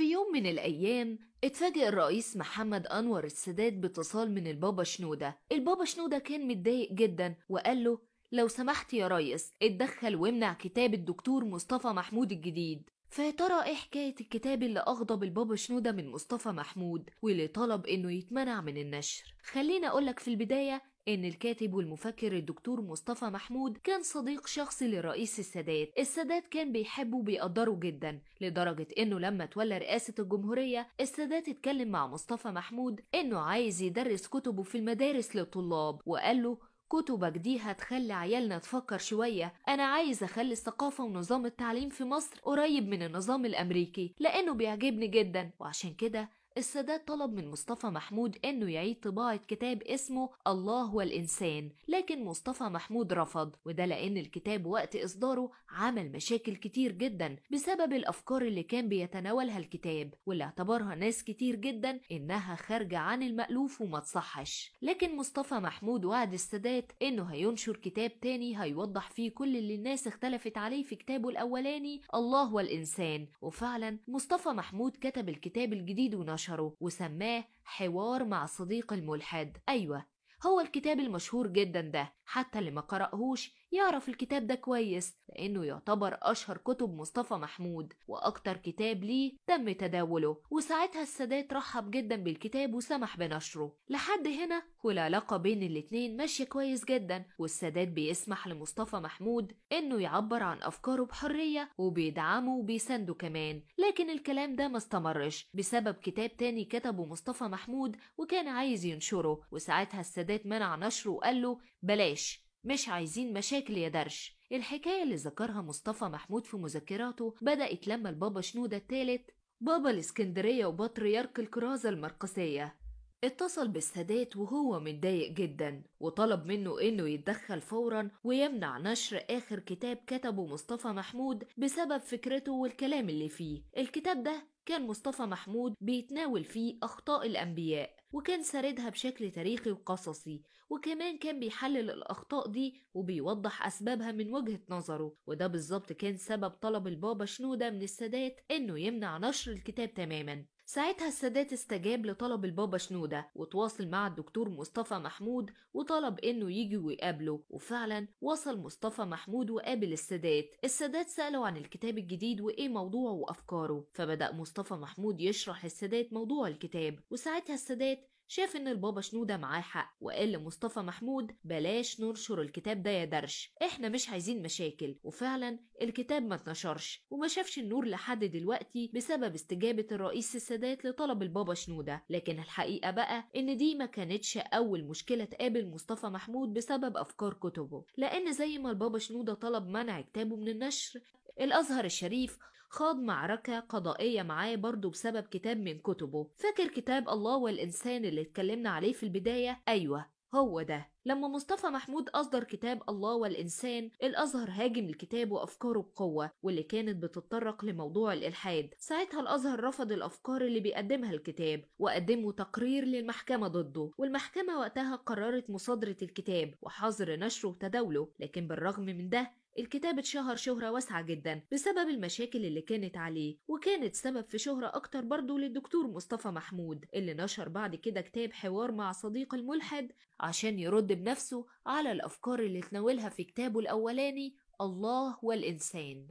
في يوم من الأيام اتفاجئ الرئيس محمد أنور السادات باتصال من البابا شنودة البابا شنودة كان متضايق جدا وقال له لو سمحت يا ريس اتدخل وامنع كتاب الدكتور مصطفى محمود الجديد فيا ترى ايه حكاية الكتاب اللي أغضب البابا شنودة من مصطفى محمود واللي طلب إنه يتمنع من النشر؟ خليني أقولك في البداية إن الكاتب والمفكر الدكتور مصطفى محمود كان صديق شخصي للرئيس السادات السادات كان بيحبه وبيقدره جدا لدرجة إنه لما تولى رئاسة الجمهورية السادات اتكلم مع مصطفى محمود إنه عايز يدرس كتبه في المدارس للطلاب وقال له كتبك دي هتخلي عيالنا تفكر شوية أنا عايز أخلي الثقافة ونظام التعليم في مصر قريب من النظام الأمريكي لأنه بيعجبني جدا وعشان كده السادات طلب من مصطفى محمود انه يعيد طباعة كتاب اسمه الله والإنسان لكن مصطفى محمود رفض وده لأن الكتاب وقت إصداره عمل مشاكل كتير جدا بسبب الأفكار اللي كان بيتناولها الكتاب واللي اعتبرها ناس كتير جدا إنها خارجة عن المألوف وما تصحش لكن مصطفى محمود وعد السادات إنه هينشر كتاب تاني هيوضح فيه كل اللي الناس اختلفت عليه في كتابه الأولاني الله والإنسان وفعلا مصطفى محمود كتب الكتاب الجديد ونشر نشره وسماه حوار مع صديق الملحد أيوة هو الكتاب المشهور جدا ده حتى اللي ما قرأهوش يعرف الكتاب ده كويس لأنه يعتبر أشهر كتب مصطفى محمود وأكتر كتاب ليه تم تداوله وساعتها السادات رحب جدا بالكتاب وسمح بنشره لحد هنا والعلاقة بين الاتنين ماشية كويس جدا والسادات بيسمح لمصطفى محمود إنه يعبر عن أفكاره بحرية وبيدعمه وبيسنده كمان لكن الكلام ده ما استمرش بسبب كتاب تاني كتبه مصطفى محمود وكان عايز ينشره وساعتها السادات السادات منع نشره وقال له بلاش مش عايزين مشاكل يا درش الحكاية اللي ذكرها مصطفى محمود في مذكراته بدأت لما البابا شنودة الثالث بابا الإسكندرية وبطريرك الكرازة المرقسية اتصل بالسادات وهو متضايق جدا وطلب منه انه يتدخل فورا ويمنع نشر اخر كتاب كتبه مصطفى محمود بسبب فكرته والكلام اللي فيه الكتاب ده كان مصطفى محمود بيتناول فيه اخطاء الانبياء وكان ساردها بشكل تاريخي وقصصي وكمان كان بيحلل الأخطاء دي وبيوضح أسبابها من وجهة نظره وده بالظبط كان سبب طلب البابا شنودة من السادات إنه يمنع نشر الكتاب تماما ساعتها السادات استجاب لطلب البابا شنودة وتواصل مع الدكتور مصطفى محمود وطلب انه يجي ويقابله وفعلا وصل مصطفى محمود وقابل السادات السادات سأله عن الكتاب الجديد وايه موضوعه وافكاره فبدأ مصطفى محمود يشرح السادات موضوع الكتاب وساعتها السادات شاف إن البابا شنودة معاه حق وقال لمصطفى محمود بلاش ننشر الكتاب ده يا درش إحنا مش عايزين مشاكل وفعلا الكتاب ما اتنشرش وما شافش النور لحد دلوقتي بسبب استجابة الرئيس السادات لطلب البابا شنودة لكن الحقيقة بقى إن دي ما كانتش أول مشكلة تقابل مصطفى محمود بسبب أفكار كتبه لأن زي ما البابا شنودة طلب منع كتابه من النشر الأزهر الشريف خاض معركة قضائية معاه برضه بسبب كتاب من كتبه فاكر كتاب الله والإنسان اللي اتكلمنا عليه في البداية؟ أيوة هو ده لما مصطفى محمود أصدر كتاب الله والإنسان الأزهر هاجم الكتاب وأفكاره بقوة واللي كانت بتتطرق لموضوع الإلحاد ساعتها الأزهر رفض الأفكار اللي بيقدمها الكتاب وقدموا تقرير للمحكمة ضده والمحكمة وقتها قررت مصادرة الكتاب وحظر نشره وتداوله لكن بالرغم من ده الكتاب اتشهر شهرة واسعة جدا بسبب المشاكل اللي كانت عليه وكانت سبب في شهرة أكتر برضه للدكتور مصطفى محمود اللي نشر بعد كده كتاب حوار مع صديق الملحد عشان يرد يرد بنفسه على الأفكار اللي تناولها في كتابه الأولاني الله والإنسان